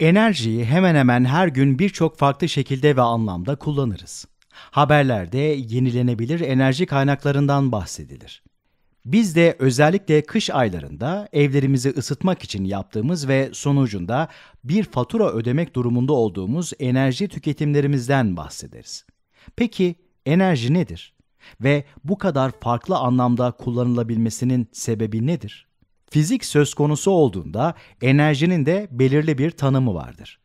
Enerjiyi hemen hemen her gün birçok farklı şekilde ve anlamda kullanırız. Haberlerde yenilenebilir enerji kaynaklarından bahsedilir. Biz de özellikle kış aylarında evlerimizi ısıtmak için yaptığımız ve sonucunda bir fatura ödemek durumunda olduğumuz enerji tüketimlerimizden bahsederiz. Peki enerji nedir? Ve bu kadar farklı anlamda kullanılabilmesinin sebebi nedir? Fizik söz konusu olduğunda enerjinin de belirli bir tanımı vardır.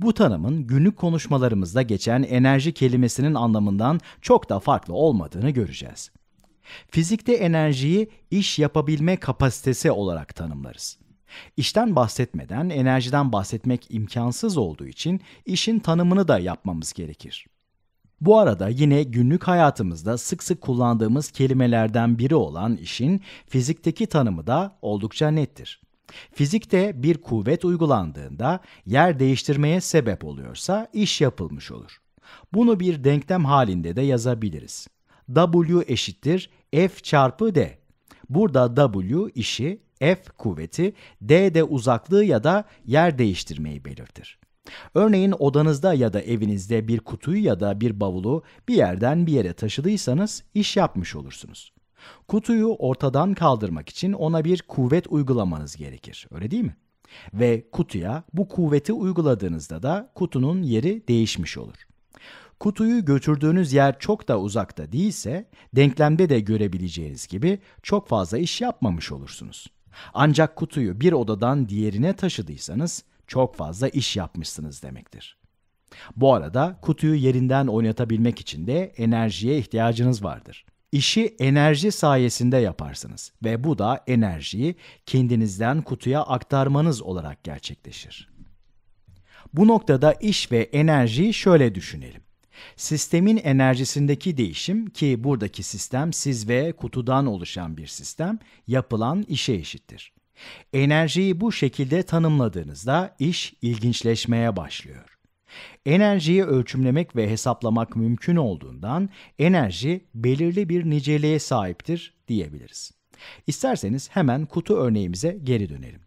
Bu tanımın günlük konuşmalarımızda geçen enerji kelimesinin anlamından çok da farklı olmadığını göreceğiz. Fizikte enerjiyi iş yapabilme kapasitesi olarak tanımlarız. İşten bahsetmeden enerjiden bahsetmek imkansız olduğu için işin tanımını da yapmamız gerekir. Bu arada yine günlük hayatımızda sık sık kullandığımız kelimelerden biri olan işin fizikteki tanımı da oldukça nettir. Fizikte bir kuvvet uygulandığında yer değiştirmeye sebep oluyorsa iş yapılmış olur. Bunu bir denklem halinde de yazabiliriz. W eşittir F çarpı D. Burada W işi, F kuvveti, D de uzaklığı ya da yer değiştirmeyi belirtir. Örneğin odanızda ya da evinizde bir kutuyu ya da bir bavulu bir yerden bir yere taşıdıysanız iş yapmış olursunuz. Kutuyu ortadan kaldırmak için ona bir kuvvet uygulamanız gerekir. Öyle değil mi? Ve kutuya bu kuvveti uyguladığınızda da kutunun yeri değişmiş olur. Kutuyu götürdüğünüz yer çok da uzakta değilse denklemde de görebileceğiniz gibi çok fazla iş yapmamış olursunuz. Ancak kutuyu bir odadan diğerine taşıdıysanız çok fazla iş yapmışsınız demektir. Bu arada kutuyu yerinden oynatabilmek için de enerjiye ihtiyacınız vardır. İşi enerji sayesinde yaparsınız ve bu da enerjiyi kendinizden kutuya aktarmanız olarak gerçekleşir. Bu noktada iş ve enerjiyi şöyle düşünelim. Sistemin enerjisindeki değişim ki buradaki sistem siz ve kutudan oluşan bir sistem yapılan işe eşittir. Enerjiyi bu şekilde tanımladığınızda iş ilginçleşmeye başlıyor. Enerjiyi ölçümlemek ve hesaplamak mümkün olduğundan enerji belirli bir niceliğe sahiptir diyebiliriz. İsterseniz hemen kutu örneğimize geri dönelim.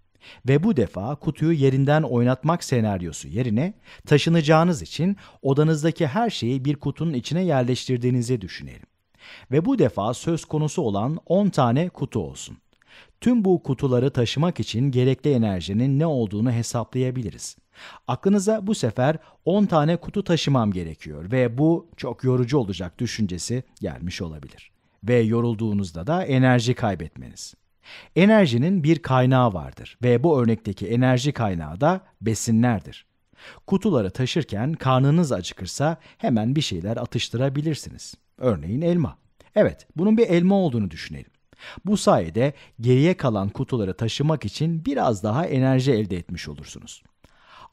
Ve bu defa kutuyu yerinden oynatmak senaryosu yerine taşınacağınız için odanızdaki her şeyi bir kutunun içine yerleştirdiğinizi düşünelim. Ve bu defa söz konusu olan 10 tane kutu olsun. Tüm bu kutuları taşımak için gerekli enerjinin ne olduğunu hesaplayabiliriz. Aklınıza bu sefer 10 tane kutu taşımam gerekiyor ve bu çok yorucu olacak düşüncesi gelmiş olabilir. Ve yorulduğunuzda da enerji kaybetmeniz. Enerjinin bir kaynağı vardır ve bu örnekteki enerji kaynağı da besinlerdir. Kutuları taşırken karnınız acıkırsa hemen bir şeyler atıştırabilirsiniz. Örneğin elma. Evet, bunun bir elma olduğunu düşünelim. Bu sayede geriye kalan kutuları taşımak için biraz daha enerji elde etmiş olursunuz.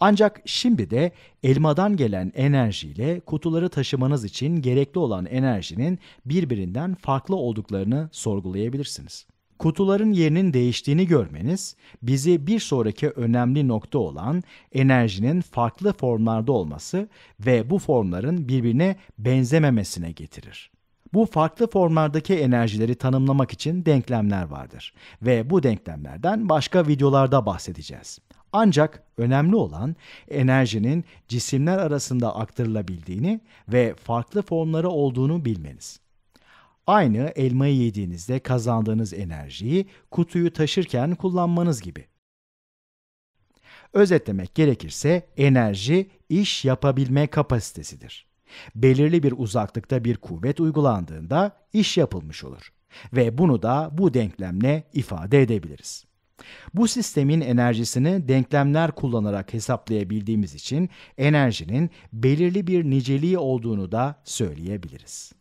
Ancak şimdi de elmadan gelen enerjiyle kutuları taşımanız için gerekli olan enerjinin birbirinden farklı olduklarını sorgulayabilirsiniz. Kutuların yerinin değiştiğini görmeniz bizi bir sonraki önemli nokta olan enerjinin farklı formlarda olması ve bu formların birbirine benzememesine getirir. Bu farklı formlardaki enerjileri tanımlamak için denklemler vardır ve bu denklemlerden başka videolarda bahsedeceğiz. Ancak önemli olan enerjinin cisimler arasında aktarılabildiğini ve farklı formları olduğunu bilmeniz. Aynı elmayı yediğinizde kazandığınız enerjiyi kutuyu taşırken kullanmanız gibi. Özetlemek gerekirse enerji iş yapabilme kapasitesidir. Belirli bir uzaklıkta bir kuvvet uygulandığında iş yapılmış olur ve bunu da bu denklemle ifade edebiliriz. Bu sistemin enerjisini denklemler kullanarak hesaplayabildiğimiz için enerjinin belirli bir niceliği olduğunu da söyleyebiliriz.